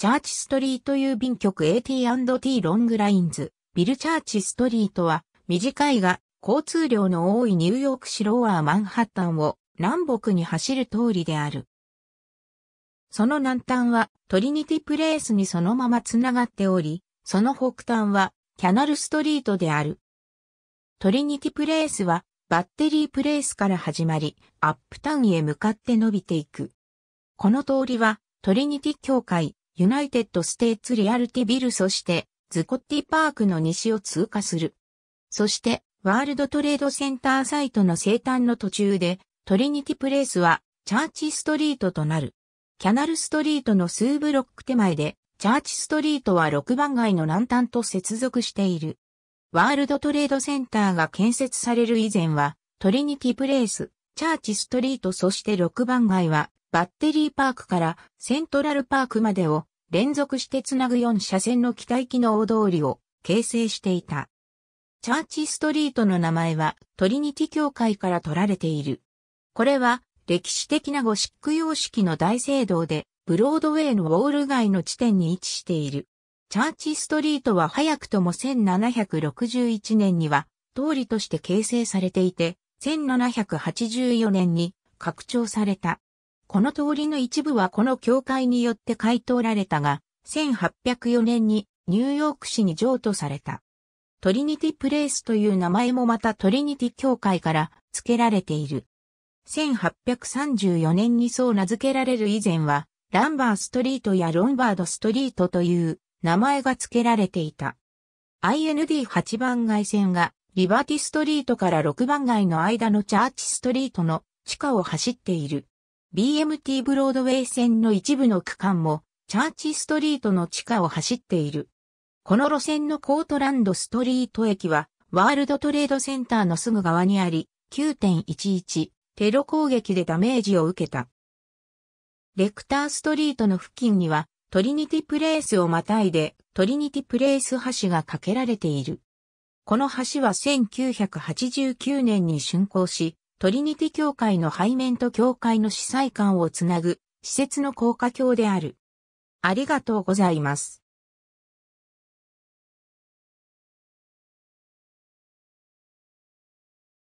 チャーチストリート郵便局 AT&T ロングラインズ、ビルチャーチストリートは、短いが、交通量の多いニューヨーク市ローーマンハッタンを南北に走る通りである。その南端はトリニティプレイスにそのままつながっており、その北端はキャナルストリートである。トリニティプレイスはバッテリープレイスから始まり、アップタウンへ向かって伸びていく。この通りはトリニティ教会、ユナイテッド・ステイツ・リアルティ・ビルそして、ズコッティ・パークの西を通過する。そして、ワールドトレードセンターサイトの生誕の途中で、トリニティプレイスは、チャーチストリートとなる。キャナルストリートの数ブロック手前で、チャーチストリートは6番街の南端と接続している。ワールドトレードセンターが建設される以前は、トリニティプレイス、チャーチストリートそして6番街は、バッテリーパークからセントラルパークまでを連続してつなぐ4車線の北行きの大通りを形成していた。チャーチストリートの名前はトリニティ教会から取られている。これは歴史的なゴシック様式の大聖堂でブロードウェイのウォール街の地点に位置している。チャーチストリートは早くとも1761年には通りとして形成されていて、1784年に拡張された。この通りの一部はこの教会によって買い取られたが、1804年にニューヨーク市に譲渡された。トリニティプレイスという名前もまたトリニティ教会から付けられている。1834年にそう名付けられる以前は、ランバーストリートやロンバードストリートという名前が付けられていた。IND8 番街線がリバティストリートから6番街の間のチャーチストリートの地下を走っている。BMT ブロードウェイ線の一部の区間も、チャーチストリートの地下を走っている。この路線のコートランドストリート駅は、ワールドトレードセンターのすぐ側にあり、9.11テロ攻撃でダメージを受けた。レクターストリートの付近には、トリニティプレイスをまたいで、トリニティプレイス橋が架けられている。この橋は1989年に竣工し、トリニティ教会の背面と教会の司祭館をつなぐ、施設の高架橋である。ありがとうございます。